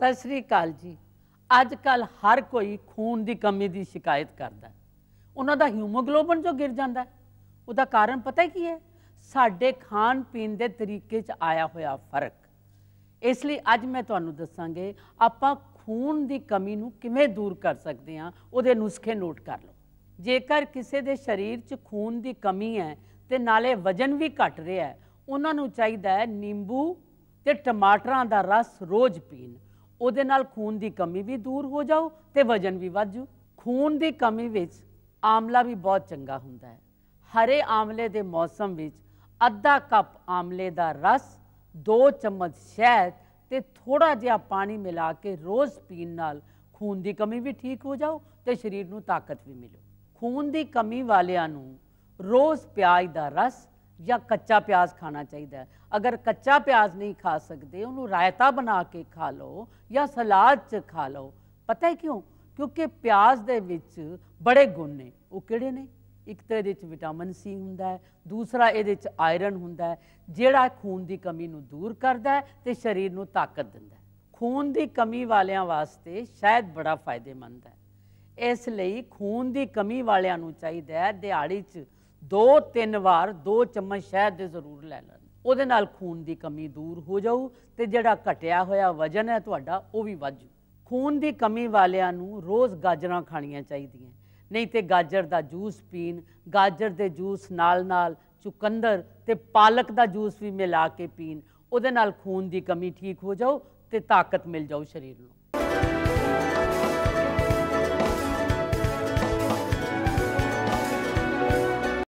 ਸਤਿ ਸ੍ਰੀ ਅਕਾਲ ਜੀ ਅੱਜ ਕੱਲ ਹਰ ਕੋਈ ਖੂਨ ਦੀ ਕਮੀ ਦੀ ਸ਼ਿਕਾਇਤ ਕਰਦਾ ਉਹਨਾਂ ਦਾ ਹਿਮੋਗਲੋਬਿਨ ਜੋ ਗਿਰ ਜਾਂਦਾ ਉਹਦਾ ਕਾਰਨ ਪਤਾ ਕੀ ਹੈ ਸਾਡੇ ਖਾਣ ਪੀਣ ਦੇ ਤਰੀਕੇ 'ਚ ਆਇਆ ਹੋਇਆ ਫਰਕ ਇਸ ਲਈ ਅੱਜ ਮੈਂ ਤੁਹਾਨੂੰ ਦੱਸਾਂਗੇ ਆਪਾਂ ਖੂਨ ਦੀ ਕਮੀ ਨੂੰ ਕਿਵੇਂ ਦੂਰ ਕਰ ਸਕਦੇ ਹਾਂ ਉਹਦੇ ਨੁਸਖੇ ਨੋਟ ਕਰ ਲਓ ਜੇਕਰ ਕਿਸੇ ਦੇ ਸਰੀਰ 'ਚ ਖੂਨ ਦੀ ਕਮੀ ਹੈ ਤੇ ਨਾਲੇ ਵਜਨ ਵੀ ਘਟ ਰਿਹਾ ਹੈ ਉਹਨਾਂ ਨੂੰ ਚਾਹੀਦਾ ਹੈ ਨਿੰਬੂ ਤੇ ਟਮਾਟਰਾਂ ਦਾ ਰਸ ਰੋਜ਼ ਪੀਣ ਉਹਦੇ ਨਾਲ ਖੂਨ ਦੀ ਕਮੀ ਵੀ ਦੂਰ ਹੋ ਜਾਊ ਤੇ ਵਜਨ ਵੀ ਵੱਧ ਜੂ ਖੂਨ ਦੀ ਕਮੀ ਵਿੱਚ ਆਮਲਾ ਵੀ ਬਹੁਤ ਚੰਗਾ ਹੁੰਦਾ ਹੈ ਹਰੇ ਆਮਲੇ ਦੇ ਮੌਸਮ ਵਿੱਚ ਅੱਧਾ ਕੱਪ ਆਮਲੇ ਦਾ ਰਸ 2 ਚਮਚ ਸ਼ਹਿਦ ਤੇ ਥੋੜਾ ਜਿਹਾ ਪਾਣੀ ਮਿਲਾ ਕੇ ਰੋਜ਼ ਪੀਣ ਨਾਲ ਖੂਨ ਦੀ ਕਮੀ ਵੀ ਠੀਕ ਹੋ ਜਾਊ ਤੇ ਸਰੀਰ ਨੂੰ ਤਾਕਤ ਵੀ ਮਿਲੂ ਖੂਨ ਦੀ ਕਮੀ ਵਾਲਿਆਂ ਨੂੰ ਰੋਜ਼ ਪਿਆਜ਼ ਦਾ ਰਸ ਜਾਂ ਕੱਚਾ ਪਿਆਜ਼ ਖਾਣਾ ਚਾਹੀਦਾ ਅਗਰ ਕੱਚਾ ਪਿਆਜ਼ ਨਹੀਂ ਖਾ ਸਕਦੇ ਉਹਨੂੰ ਰਾਇਤਾ ਬਣਾ ਕੇ ਖਾ ਲਓ ਜਾਂ ਸਲਾਦ 'ਚ ਖਾ ਲਓ ਪਤਾ ਹੈ ਕਿਉਂ ਕਿਉਂਕਿ ਪਿਆਜ਼ ਦੇ ਵਿੱਚ ਬੜੇ ਗੁਣ ਨੇ ਉਹ ਕਿਹੜੇ ਨੇ ਇੱਕ ਤਰ੍ਹਾਂ ਇਹਦੇ ਵਿੱਚ ਵਿਟਾਮਿਨ ਸੀ ਹੁੰਦਾ ਹੈ ਦੂਸਰਾ ਇਹਦੇ ਵਿੱਚ ਆਇਰਨ ਹੁੰਦਾ ਹੈ ਜਿਹੜਾ ਖੂਨ ਦੀ ਕਮੀ ਨੂੰ ਦੂਰ ਕਰਦਾ ਹੈ ਤੇ ਸਰੀਰ ਨੂੰ ਤਾਕਤ ਦਿੰਦਾ ਹੈ ਖੂਨ ਦੀ ਕਮੀ ਵਾਲਿਆਂ ਵਾਸਤੇ ਸ਼ਾਇਦ ਬੜਾ ਫਾਇਦੇਮੰਦ ਹੈ ਇਸ ਲਈ ਖੂਨ ਦੀ ਕਮੀ ਵਾਲਿਆਂ ਨੂੰ ਚਾਹੀਦਾ ਹੈ ਦਿਹਾੜੀ 'ਚ ਦੋ ਤਿੰਨ ਵਾਰ ਦੋ ਚਮਚ ਸ਼ਹਿਦ ਦੇ ਜ਼ਰੂਰ ਲੈ ਲੈਣ ਉਹਦੇ ਨਾਲ ਖੂਨ ਦੀ ਕਮੀ ਦੂਰ ਹੋ ਜਾਊ ਤੇ ਜਿਹੜਾ ਘਟਿਆ ਹੋਇਆ ਵਜਨ ਹੈ ਤੁਹਾਡਾ ਉਹ ਵੀ ਵੱਧ ਜੂ ਖੂਨ ਦੀ ਕਮੀ ਵਾਲਿਆਂ ਨੂੰ ਰੋਜ਼ ਗਾਜਰਾਂ ਖਾਣੀਆਂ ਚਾਹੀਦੀਆਂ ਨਹੀਂ ਤੇ ਗਾਜਰ ਦਾ ਜੂਸ ਪੀਣ ਗਾਜਰ ਦੇ ਜੂਸ ਨਾਲ ਨਾਲ ਚੁਕੰਦਰ ਤੇ ਪਾਲਕ ਦਾ ਜੂਸ ਵੀ ਮਿਲਾ ਕੇ ਪੀਣ ਉਹਦੇ ਨਾਲ ਖੂਨ ਦੀ ਕਮੀ ਠੀਕ ਹੋ ਜਾਊ ਤੇ ਤਾਕਤ ਮਿਲ ਜਾਊ ਸਰੀਰ ਨੂੰ